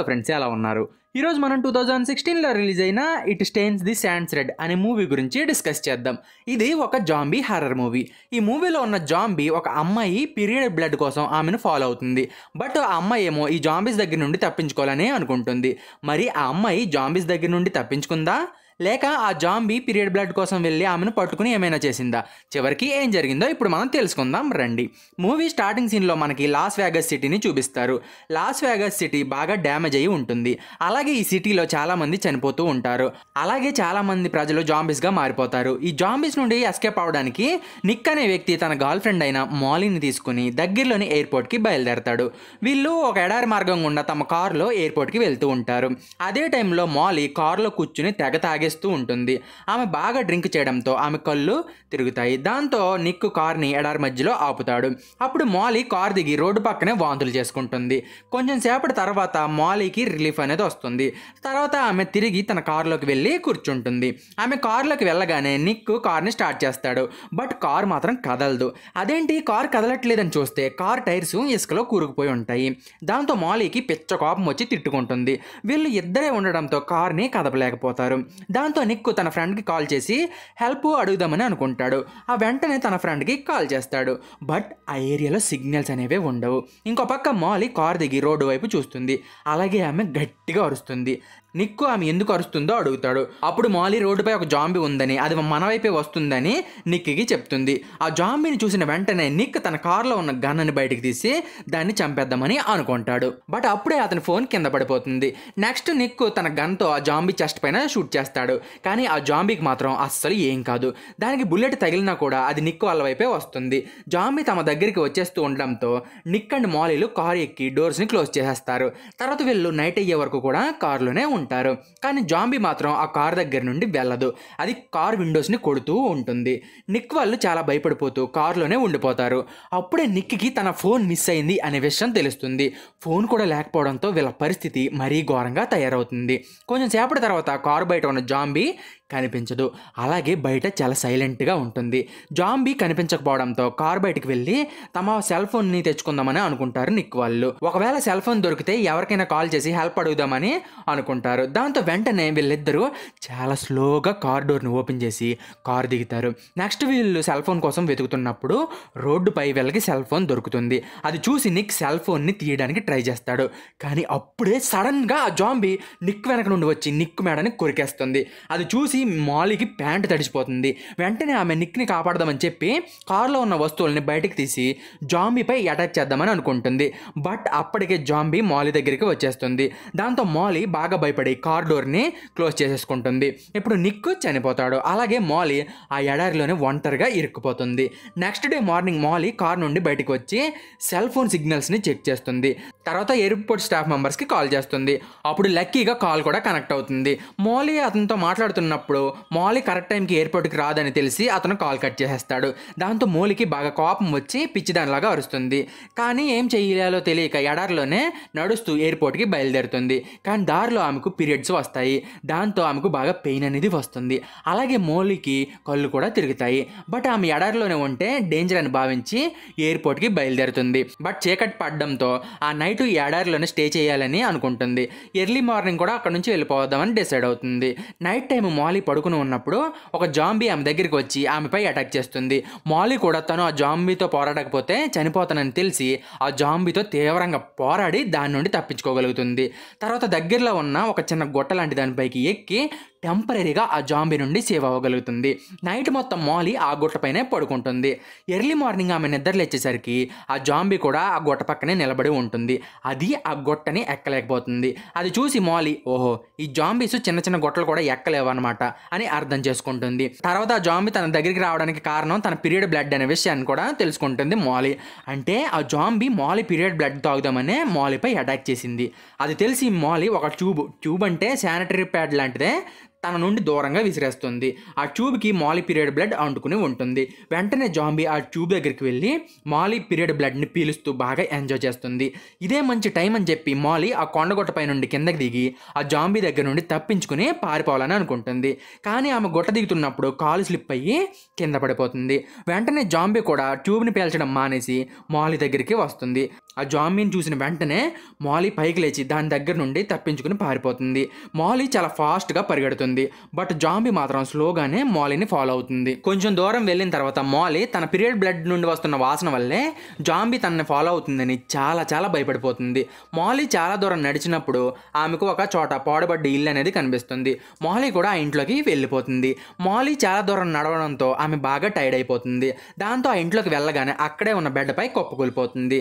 hello friends ఎలా ఉన్నారు ఈరోజు మనం టూ థౌజండ్ సిక్స్టీన్లో రిలీజ్ అయిన it stains the sands red అనే మూవీ గురించి డిస్కస్ చేద్దాం ఇది ఒక జాంబీ హర్రర్ మూవీ ఈ మూవీలో ఉన్న జాంబీ ఒక అమ్మాయి పీరియడ్ బ్లడ్ కోసం ఆమెను ఫాలో అవుతుంది బట్ ఆ అమ్మాయి ఏమో ఈ జాంబీస్ దగ్గర నుండి తప్పించుకోవాలని అనుకుంటుంది మరి ఆ అమ్మాయి జాంబీస్ దగ్గర నుండి తప్పించుకుందా లేక ఆ జాంబీ పీరియడ్ బ్లడ్ కోసం వెళ్ళి ఆమెను పట్టుకుని ఏమైనా చేసిందా చివరికి ఏం జరిగిందో ఇప్పుడు మనం తెలుసుకుందాం రండి మూవీ స్టార్టింగ్ సీన్లో మనకి లాస్ వేగస్ సిటీని చూపిస్తారు లాస్ వేగస్ సిటీ బాగా డ్యామేజ్ అయ్యి ఉంటుంది అలాగే ఈ సిటీలో చాలామంది చనిపోతూ ఉంటారు అలాగే చాలామంది ప్రజలు జాంబీస్గా మారిపోతారు ఈ జాంబీస్ నుండి ఎస్కేప్ అవడానికి నిక్ అనే వ్యక్తి తన గర్ల్ ఫ్రెండ్ అయిన మాలిని తీసుకుని దగ్గరలోని ఎయిర్పోర్ట్కి బయలుదేరతాడు వీళ్ళు ఒక ఎడారి మార్గం గుండా తమ కారులో ఎయిర్పోర్ట్కి వెళ్తూ ఉంటారు అదే టైంలో మాలి కారులో కూర్చుని తెగ తాగే చేస్తూ ఉంటుంది ఆమె బాగా డ్రింక్ చేయడంతో ఆమె కళ్ళు తిరుగుతాయి దాంతో నిక్కు కార్ని ఎడారి మధ్యలో ఆపుతాడు అప్పుడు మాలీ కార్ దిగి రోడ్డు పక్కనే వాంతులు చేసుకుంటుంది కొంచెం సేపటి తర్వాత మాలీకి రిలీఫ్ అనేది వస్తుంది తర్వాత ఆమె తిరిగి తన కారులోకి వెళ్ళి కూర్చుంటుంది ఆమె కారులోకి వెళ్ళగానే నిక్కు కార్ని స్టార్ట్ చేస్తాడు బట్ కార్ మాత్రం కదలదు అదేంటి కార్ కదలట్లేదని చూస్తే కార్ టైర్స్ ఇసుకలో కూరుకుపోయి ఉంటాయి దాంతో మాలీకి పిచ్చ కోపం వచ్చి తిట్టుకుంటుంది వీళ్ళు ఇద్దరే ఉండడంతో కార్ని కదపలేకపోతారు దాంతో నిక్కు తన ఫ్రెండ్కి కాల్ చేసి హెల్ప్ అడుగుదామని అనుకుంటాడు ఆ వెంటనే తన ఫ్రెండ్కి కాల్ చేస్తాడు బట్ ఆ ఏరియాలో సిగ్నల్స్ అనేవి ఉండవు ఇంకో పక్క మాలి కార్ దిగి రోడ్డు వైపు చూస్తుంది అలాగే ఆమె గట్టిగా అరుస్తుంది నిక్కు ఆమె ఎందుకు అరుస్తుందో అడుగుతాడు అప్పుడు మాలీ రోడ్డుపై ఒక జాంబీ ఉందని అది మన వైపే వస్తుందని నిక్కి చెప్తుంది ఆ జాంబీని చూసిన వెంటనే నిక్ తన కారులో ఉన్న గన్నని బయటకు తీసి దాన్ని చంపేద్దామని అనుకుంటాడు బట్ అప్పుడే అతని ఫోన్ కింద పడిపోతుంది నెక్స్ట్ నిక్ తన గన్తో ఆ జాంబీ చెస్ట్ పైన షూట్ చేస్తాడు కానీ ఆ జాంబీకి మాత్రం అస్సలు ఏం కాదు దానికి బుల్లెట్ తగిలినా కూడా అది నిక్ వాళ్ళ వైపే వస్తుంది జాంబీ తమ దగ్గరికి వచ్చేస్తూ ఉండడంతో నిక్ అండ్ మాలీలు కారు ఎక్కి డోర్స్ని క్లోజ్ చేసేస్తారు తర్వాత వీళ్ళు నైట్ అయ్యే వరకు కూడా కారులోనే ఉంటారు ఉంటారు కానీ జాంబి మాత్రం ఆ కార్ దగ్గర నుండి వెళ్ళదు అది కార్ విండోస్ని కొడుతూ ఉంటుంది నిక్ వాళ్ళు చాలా భయపడిపోతూ కారులోనే ఉండిపోతారు అప్పుడే నిక్కి తన ఫోన్ మిస్ అయింది అనే విషయం తెలుస్తుంది ఫోన్ కూడా లేకపోవడంతో వీళ్ళ పరిస్థితి మరీ ఘోరంగా తయారవుతుంది కొంచెం సేపటి తర్వాత కారు బయట ఉన్న జాంబీ కనిపించదు అలాగే బయట చాలా సైలెంట్గా ఉంటుంది జాంబీ కనిపించకపోవడంతో కార్ బయటకు వెళ్ళి తమ సెల్ ఫోన్ని తెచ్చుకుందామని అనుకుంటారు నిక్ వాళ్ళు ఒకవేళ సెల్ ఫోన్ దొరికితే ఎవరికైనా కాల్ చేసి హెల్ప్ అడుగుదామని అనుకుంటారు దాంతో వెంటనే వీళ్ళిద్దరూ చాలా స్లోగా కార్ డోర్ని ఓపెన్ చేసి కార్ దిగుతారు నెక్స్ట్ వీళ్ళు సెల్ ఫోన్ కోసం వెతుకుతున్నప్పుడు రోడ్డుపై వెళ్ళకి సెల్ ఫోన్ దొరుకుతుంది అది చూసి నిక్ సెల్ ఫోన్ని తీయడానికి ట్రై చేస్తాడు కానీ అప్పుడే సడన్గా ఆ జాంబీ నిక్ వెనక నుండి వచ్చి నిక్ మేడని కొరికేస్తుంది అది చూసి మాలికి మాలీకి ప్యాంటు తడిచిపోతుంది వెంటనే ఆమె నిక్ని కాపాడదామని చెప్పి కారులో ఉన్న వస్తువుల్ని బయటకు తీసి జాంబీపై అటాక్ చేద్దామని అనుకుంటుంది బట్ అప్పటికే జాంబీ మాలీ దగ్గరికి వచ్చేస్తుంది దాంతో మాలి బాగా భయపడి కార్ డోర్ని క్లోజ్ చేసేసుకుంటుంది ఇప్పుడు నిక్ చనిపోతాడు అలాగే మాలీ ఆ ఎడారిలోనే ఒంటరిగా ఇరుక్కుపోతుంది next day morning Molly car నుండి బయటకు వచ్చి సెల్ ఫోన్ సిగ్నల్స్ని చెక్ చేస్తుంది తర్వాత ఎయిర్పోర్ట్ స్టాఫ్ మెంబర్స్కి కాల్ చేస్తుంది అప్పుడు లక్కీగా కాల్ కూడా కనెక్ట్ అవుతుంది మోలీ అతనితో మాట్లాడుతున్నప్పుడు ఉన్నప్పుడు మౌలి కరెక్ట్ టైంకి ఎయిర్పోర్ట్కి రాదని తెలిసి అతను కాల్ కట్ చేసేస్తాడు దాంతో మూలికి బాగా కోపం వచ్చి పిచ్చిదానిలాగా అరుస్తుంది కానీ ఏం చేయాలో తెలియక ఎడారిలోనే నడుస్తూ ఎయిర్పోర్ట్కి బయలుదేరుతుంది కానీ దారిలో ఆమెకు పీరియడ్స్ వస్తాయి దాంతో ఆమెకు బాగా పెయిన్ అనేది వస్తుంది అలాగే మూలికి కళ్ళు కూడా తిరుగుతాయి బట్ ఆమె ఎడారిలోనే ఉంటే డేంజర్ అని భావించి ఎయిర్పోర్ట్కి బయలుదేరుతుంది బట్ చీకటి పడడంతో ఆ నైట్ ఎడారిలోనే స్టే చేయాలని అనుకుంటుంది ఎర్లీ మార్నింగ్ కూడా అక్కడ నుంచి వెళ్ళిపోదామని డిసైడ్ అవుతుంది నైట్ టైం మౌలి మాలీ పడుకుని ఉన్నప్పుడు ఒక జాంబీ ఆమె దగ్గరికి వచ్చి ఆమెపై అటాక్ చేస్తుంది మాలీ కూడా తను ఆ జాంబీతో పోరాడకపోతే చనిపోతానని తెలిసి ఆ జాంబీతో తీవ్రంగా పోరాడి దాని నుండి తప్పించుకోగలుగుతుంది తర్వాత దగ్గరలో ఉన్న ఒక చిన్న గొట్ట లాంటి దానిపైకి ఎక్కి టెంపరీగా ఆ జాంబీ నుండి సేవ్ అవ్వగలుగుతుంది నైట్ మొత్తం మాలీ ఆ గుట్టపైనే పడుకుంటుంది ఎర్లీ మార్నింగ్ ఆమె నిద్ర లేచేసరికి ఆ జాంబీ కూడా ఆ గుట్ట పక్కనే నిలబడి ఉంటుంది అది ఆ గుట్టని ఎక్కలేకపోతుంది అది చూసి మాలీ ఓహో ఈ జాంబీస్ చిన్న చిన్న గుట్టలు కూడా ఎక్కలేవన్నమాట అని అర్థం చేసుకుంటుంది తర్వాత ఆ జాంబీ తన దగ్గరికి రావడానికి కారణం తన పీరియడ్ బ్లడ్ అనే విషయాన్ని కూడా తెలుసుకుంటుంది మాలీ అంటే ఆ జాంబీ మాలీ పీరియడ్ బ్లడ్ తాగుదామనే మాలీపై అటాక్ చేసింది అది తెలిసి మాలీ ఒక ట్యూబ్ ట్యూబ్ అంటే శానిటరీ ప్యాడ్ లాంటిదే తన నుండి దూరంగా విసిరేస్తుంది ఆ ట్యూబ్కి మాలీ పీరియడ్ బ్లడ్ అంటుకుని ఉంటుంది వెంటనే జాంబీ ఆ ట్యూబ్ దగ్గరికి వెళ్ళి మాలీ పీరియడ్ బ్లడ్ని పీలుస్తూ బాగా ఎంజాయ్ చేస్తుంది ఇదే మంచి టైం అని చెప్పి మాలీ ఆ కొండగొట్టపై నుండి కిందకి దిగి ఆ జాంబీ దగ్గర నుండి తప్పించుకుని పారిపోవాలని అనుకుంటుంది కానీ ఆమె గొట్ట దిగుతున్నప్పుడు కాలు స్లిప్ అయ్యి కింద పడిపోతుంది వెంటనే జాంబీ కూడా ట్యూబ్ని పేల్చడం మానేసి మాలీ దగ్గరికి వస్తుంది ఆ జామీన్ చూసిన వెంటనే మాలీ పైకి లేచి దాని దగ్గర నుండి తప్పించుకుని పారిపోతుంది మాలీ చాలా ఫాస్ట్గా పరిగెడుతుంది బట్ జాంబీ మాత్రం స్లోగానే మాలీని ఫాలో అవుతుంది కొంచెం దూరం వెళ్ళిన తర్వాత మాలీ తన పీరియడ్ బ్లడ్ నుండి వస్తున్న వాసన వల్లే జాంబీ తనని ఫాలో అవుతుందని చాలా చాలా భయపడిపోతుంది మాలీ చాలా దూరం నడిచినప్పుడు ఆమెకు ఒక చోట పాడుబడ్డ ఇల్లు అనేది కనిపిస్తుంది మాలీ కూడా ఆ ఇంట్లోకి వెళ్ళిపోతుంది మాలీ చాలా దూరం నడవడంతో ఆమె బాగా టైర్డ్ అయిపోతుంది దాంతో ఆ ఇంట్లోకి వెళ్ళగానే అక్కడే ఉన్న బెడ్పై కొప్పకూలిపోతుంది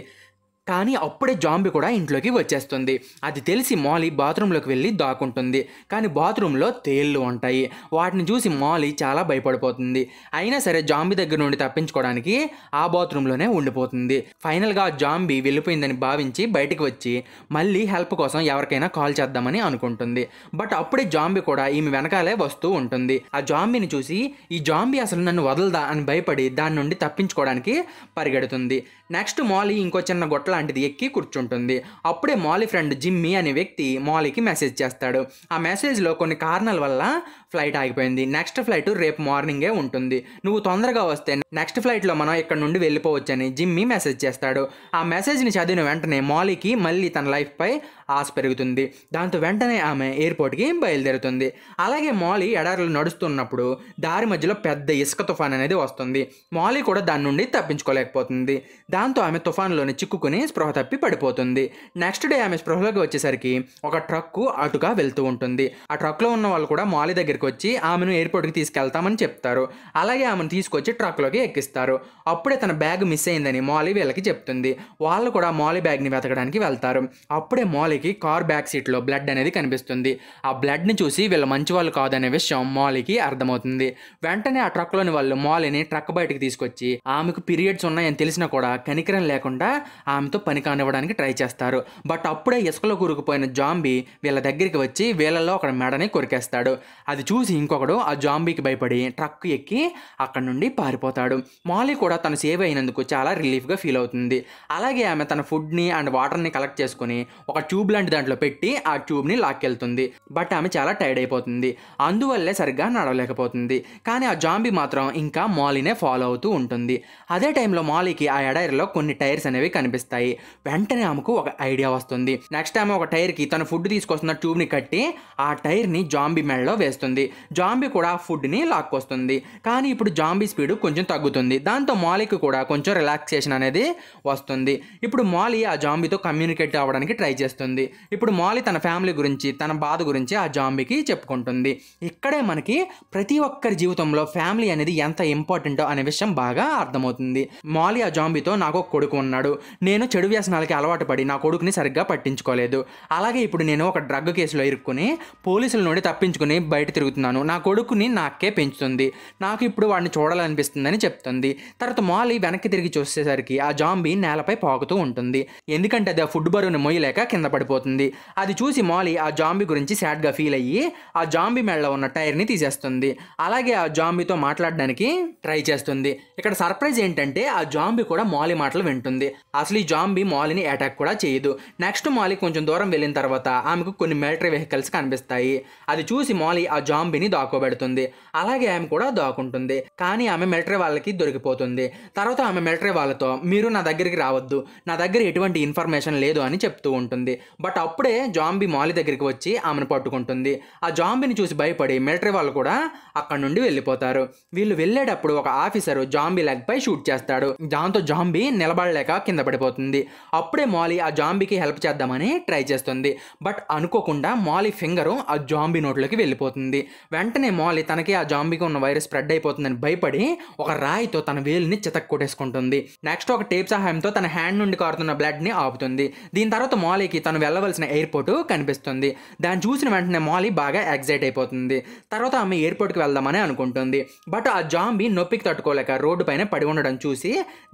కానీ అప్పుడే జాంబీ కూడా ఇంట్లోకి వచ్చేస్తుంది అది తెలిసి మాలి బాత్రూంలోకి వెళ్ళి దాక్కుంటుంది కానీ బాత్రూంలో తేళ్ళు ఉంటాయి వాటిని చూసి మాలి చాలా భయపడిపోతుంది అయినా సరే జాంబీ దగ్గర నుండి తప్పించుకోవడానికి ఆ బాత్రూంలోనే ఉండిపోతుంది ఫైనల్గా జాంబీ వెళ్ళిపోయిందని భావించి బయటకు వచ్చి మళ్ళీ హెల్ప్ కోసం ఎవరికైనా కాల్ చేద్దామని అనుకుంటుంది బట్ అప్పుడే జాంబీ కూడా ఈమె వెనకాలే వస్తూ ఉంటుంది ఆ జాంబీని చూసి ఈ జాంబీ అసలు నన్ను వదలదా అని భయపడి దాని నుండి తప్పించుకోవడానికి పరిగెడుతుంది నెక్స్ట్ మాలీ ఇంకో చిన్న గొట్ట లాంటిది ఎక్కి కూర్చుంటుంది అప్పుడే మాలీ ఫ్రెండ్ జిమ్మీ అనే వ్యక్తి మాలీకి మెసేజ్ చేస్తాడు ఆ మెసేజ్లో కొన్ని కారణాల వల్ల ఫ్లైట్ ఆగిపోయింది నెక్స్ట్ ఫ్లైట్ రేపు మార్నింగే ఉంటుంది నువ్వు తొందరగా వస్తే నెక్స్ట్ ఫ్లైట్లో మనం ఇక్కడ నుండి వెళ్ళిపోవచ్చని జిమ్మి మెసేజ్ చేస్తాడు ఆ మెసేజ్ని చదివిన వెంటనే మాలీకి మళ్ళీ తన లైఫ్పై ఆశ పెరుగుతుంది దాంతో వెంటనే ఆమె ఎయిర్పోర్ట్కి బయలుదేరుతుంది అలాగే మాలీ ఎడారులు నడుస్తున్నప్పుడు దారి మధ్యలో పెద్ద ఇసుక తుఫాన్ అనేది వస్తుంది మాలీ కూడా దాని నుండి తప్పించుకోలేకపోతుంది దాంతో ఆమె తుఫాన్లోనే చిక్కుకుని స్పృహ తప్పి పడిపోతుంది నెక్స్ట్ డే ఆమె స్పృహలోకి వచ్చేసరికి ఒక ట్రక్కు అటుగా వెళ్తూ ఉంటుంది ఆ ట్రక్లో ఉన్న వాళ్ళు కూడా మాలీ దగ్గర దగ్గరికి వచ్చి ఆమెను ఎయిర్పోర్ట్కి తీసుకెళ్తామని చెప్తారు అలాగే ఆమెను తీసుకొచ్చి ట్రక్లోకి ఎక్కిస్తారు అప్పుడే తన బ్యాగ్ మిస్ అయిందని మాలీ వీళ్ళకి చెప్తుంది వాళ్ళు కూడా మాలీ బ్యాగ్ని వెతకడానికి వెళ్తారు అప్పుడే మాలీకి కార్ బ్యాక్ సీట్లో బ్లడ్ అనేది కనిపిస్తుంది ఆ బ్లడ్ని చూసి వీళ్ళు మంచి వాళ్ళు కాదనే విషయం మాలీకి అర్థమవుతుంది వెంటనే ఆ ట్రక్లోని వాళ్ళు మాలీని ట్రక్ బయటకు తీసుకొచ్చి ఆమెకు పీరియడ్స్ ఉన్నాయని తెలిసినా కూడా కనికరం లేకుండా ఆమెతో పని కానివ్వడానికి ట్రై చేస్తారు బట్ అప్పుడే ఇసుకలో కూరుకుపోయిన జాంబీ వీళ్ళ దగ్గరికి వచ్చి వీళ్ళలో ఒక మెడని కొరికేస్తాడు అది చూసి ఇంకొకడు ఆ జాంబీకి భయపడి ట్రక్ ఎక్కి అక్కడ నుండి పారిపోతాడు మాలీ కూడా తను సేవ్ అయినందుకు చాలా రిలీఫ్గా ఫీల్ అవుతుంది అలాగే ఆమె తన ఫుడ్ని అండ్ వాటర్ని కలెక్ట్ చేసుకుని ఒక ట్యూబ్ లాంటి దాంట్లో పెట్టి ఆ ట్యూబ్ని లాక్కెళ్తుంది బట్ ఆమె చాలా టైర్డ్ అయిపోతుంది అందువల్లే సరిగ్గా నడవలేకపోతుంది కానీ ఆ జాంబీ మాత్రం ఇంకా మాలీనే ఫాలో అవుతూ ఉంటుంది అదే టైంలో మాలీకి ఆ ఎడైర్లో కొన్ని టైర్స్ అనేవి కనిపిస్తాయి వెంటనే ఆమెకు ఒక ఐడియా వస్తుంది నెక్స్ట్ ఆమె ఒక టైర్కి తన ఫుడ్ తీసుకొస్తున్న ట్యూబ్ని కట్టి ఆ టైర్ని జాంబీ మెడలో వేస్తుంది వస్తుంది జాంబీ కూడా ఫుడ్ని లాక్కొస్తుంది కానీ ఇప్పుడు జాంబీ స్పీడ్ కొంచెం తగ్గుతుంది దాంతో మాలీకి కూడా కొంచెం రిలాక్సేషన్ అనేది వస్తుంది ఇప్పుడు మాలీ ఆ జాంబీతో కమ్యూనికేట్ అవ్వడానికి ట్రై చేస్తుంది ఇప్పుడు మాలీ తన ఫ్యామిలీ గురించి తన బాధ గురించి ఆ జాంబీకి చెప్పుకుంటుంది ఇక్కడే మనకి ప్రతి ఒక్కరి జీవితంలో ఫ్యామిలీ అనేది ఎంత ఇంపార్టెంటో అనే విషయం బాగా అర్థమవుతుంది మాలీ ఆ జాంబీతో నాకు ఒక కొడుకు ఉన్నాడు నేను చెడు వ్యసనాలకి అలవాటు పడి నా కొడుకుని సరిగ్గా పట్టించుకోలేదు అలాగే ఇప్పుడు నేను ఒక డ్రగ్ కేసులో ఇరుక్కుని పోలీసుల నుండి తప్పించుకుని బయట తిరుగుతున్నాను పెంచగలుగుతున్నాను నా కొడుకుని నాకే పెంచుతుంది నాకు ఇప్పుడు వాడిని చూడాలనిపిస్తుందని చెప్తుంది తర్వాత మాలి వెనక్కి తిరిగి చూసేసరికి ఆ జాంబీ నేలపై పాకుతూ ఉంటుంది ఎందుకంటే అది ఆ ఫుడ్ బరువుని మొయ్యలేక కింద పడిపోతుంది అది చూసి మాలి ఆ జాంబీ గురించి సాడ్గా ఫీల్ అయ్యి ఆ జాంబీ మేడలో ఉన్న టైర్ని తీసేస్తుంది అలాగే ఆ జాంబీతో మాట్లాడడానికి ట్రై చేస్తుంది ఇక్కడ సర్ప్రైజ్ ఏంటంటే ఆ జాంబీ కూడా మాలి మాటలు వింటుంది అసలు ఈ జాంబీ మాలిని అటాక్ కూడా చేయదు నెక్స్ట్ మాలి కొంచెం దూరం వెళ్ళిన తర్వాత ఆమెకు కొన్ని మిలిటరీ వెహికల్స్ కనిపిస్తాయి అది చూసి మాలి ఆ జాంబీ జాంబిని దాకోబెడుతుంది అలాగే ఆమె కూడా దాకుంటుంది కానీ ఆమె మిలిటరీ వాళ్ళకి దొరికిపోతుంది తర్వాత ఆమె మిలిటరీ వాళ్ళతో మీరు నా దగ్గరికి రావద్దు నా దగ్గర ఎటువంటి ఇన్ఫర్మేషన్ లేదు అని చెప్తూ ఉంటుంది బట్ అప్పుడే జాంబీ మాలి దగ్గరికి వచ్చి ఆమెను పట్టుకుంటుంది ఆ జాంబీని చూసి భయపడి మిలిటరీ వాళ్ళు కూడా అక్కడ నుండి వెళ్ళిపోతారు వీళ్ళు వెళ్ళేటప్పుడు ఒక ఆఫీసర్ జాంబీ లెగ్పై షూట్ చేస్తాడు దాంతో జాంబీ నిలబడలేక కింద పడిపోతుంది అప్పుడే మాలి ఆ జాంబీకి హెల్ప్ చేద్దామని ట్రై చేస్తుంది బట్ అనుకోకుండా మాలి ఫింగరు ఆ జాంబీ నోట్లోకి వెళ్ళిపోతుంది వెంటనే మౌలి తనకి ఆ జాంబీగా ఉన్న వైరస్ స్ప్రెడ్ అయిపోతుందని భయపడి ఒక రాయితో తన వేలుని చితక్ కొట్టేసుకుంటుంది నెక్స్ట్ ఒక టేప్ సహాయంతో తన హ్యాండ్ నుండి కారుతున్న బ్లడ్ని ఆపుతుంది దీని తర్వాత మౌలికి తను వెళ్ళవలసిన ఎయిర్పోర్ట్ కనిపిస్తుంది దాన్ని చూసిన వెంటనే మౌలి బాగా ఎగ్జైట్ అయిపోతుంది తర్వాత ఆమె ఎయిర్పోర్ట్కి వెళ్దామని అనుకుంటుంది బట్ ఆ జాంబీ నొప్పికి తట్టుకోలేక రోడ్డు పైన పడి ఉండడం చూసి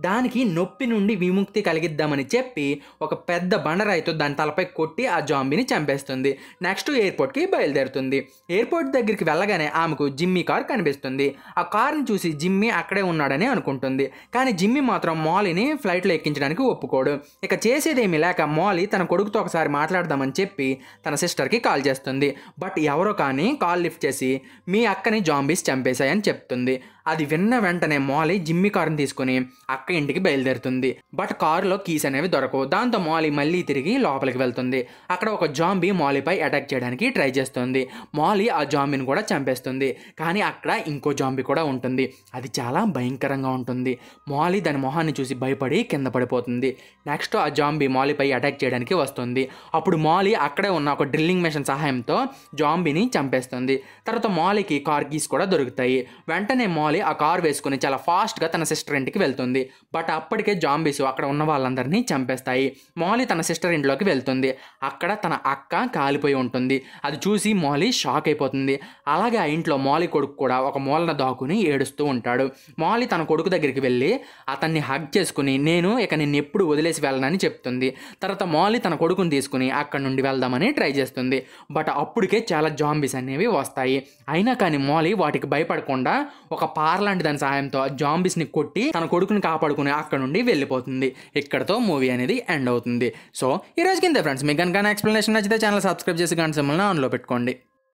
దానికి నొప్పి నుండి విముక్తి కలిగిద్దామని చెప్పి ఒక పెద్ద బండరాయితో దాని తలపై కొట్టి ఆ జాంబీని చంపేస్తుంది నెక్స్ట్ ఎయిర్పోర్ట్కి బయలుదేరుతుంది ఎయిర్పోర్ట్ దగ్గరికి వెళ్ళగానే ఆమెకు జిమ్మి కార్ కనిపిస్తుంది ఆ కార్ని చూసి జిమ్మి అక్కడే ఉన్నాడని అనుకుంటుంది కానీ జిమ్మి మాత్రం మాలీని ఫ్లైట్లో ఎక్కించడానికి ఒప్పుకోడు ఇక చేసేదేమీ లేక మాలి తన కొడుకుతో ఒకసారి మాట్లాడదామని చెప్పి తన సిస్టర్కి కాల్ చేస్తుంది బట్ ఎవరో కానీ కాల్ లిఫ్ట్ చేసి మీ అక్కని జాంబీస్ చంపేశాయని చెప్తుంది అది విన్న వెంటనే మాలీ జిమ్మి కారుని తీసుకుని అక్క ఇంటికి బయలుదేరుతుంది బట్ కారులో కీస్ అనేవి దొరకవు దాంతో మాలీ మళ్ళీ తిరిగి లోపలికి వెళ్తుంది అక్కడ ఒక జాంబీ మౌలిపై అటాక్ చేయడానికి ట్రై చేస్తుంది మాలీ ఆ జాంబీని కూడా చంపేస్తుంది కానీ అక్కడ ఇంకో జాంబీ కూడా ఉంటుంది అది చాలా భయంకరంగా ఉంటుంది మాలీ దాని మొహాన్ని చూసి భయపడి కింద పడిపోతుంది నెక్స్ట్ ఆ జాంబీ మాలీపై అటాక్ చేయడానికి వస్తుంది అప్పుడు మాలీ అక్కడే ఉన్న ఒక డ్రిల్లింగ్ మెషిన్ సహాయంతో జాంబీని చంపేస్తుంది తర్వాత మాలీకి కార్ కీస్ కూడా దొరుకుతాయి వెంటనే మౌలి మళ్ళీ ఆ కార్ వేసుకుని చాలా ఫాస్ట్గా తన సిస్టర్ ఇంటికి వెళ్తుంది బట్ అప్పటికే జాంబీస్ అక్కడ ఉన్న వాళ్ళందరినీ చంపేస్తాయి మౌలీ తన సిస్టర్ ఇంట్లోకి వెళ్తుంది అక్కడ తన అక్క కాలిపోయి ఉంటుంది అది చూసి మౌలీ షాక్ అయిపోతుంది అలాగే ఆ ఇంట్లో మోలీ కొడుకు కూడా ఒక మూలన దాకుని ఏడుస్తూ ఉంటాడు మౌలీ తన కొడుకు దగ్గరికి వెళ్ళి అతన్ని హగ్ చేసుకుని నేను ఇక నిన్ను ఎప్పుడు వదిలేసి వెళ్ళనని చెప్తుంది తర్వాత మోలీ తన కొడుకుని తీసుకుని అక్కడ నుండి వెళ్దామని ట్రై చేస్తుంది బట్ అప్పటికే చాలా జాంబీస్ అనేవి వస్తాయి అయినా కానీ మోలీ వాటికి భయపడకుండా ఒక కార్ లాంటి దాని సహాయంతో ని కొట్టి తన కొడుకుని కాపాడుకుని అక్కడ నుండి వెళ్ళిపోతుంది ఇక్కడతో మూవీ అనేది ఎండ్ అవుతుంది సో ఈ రోజుకి ఇంతే ఫ్రెండ్స్ మీకు కనుక ఎక్స్ప్లెనేషన్ నచ్చితే ఛానల్ సబ్స్క్రైబ్ చేసి గంట సిమ్మల్ని ఆన్లో పెట్టుకోండి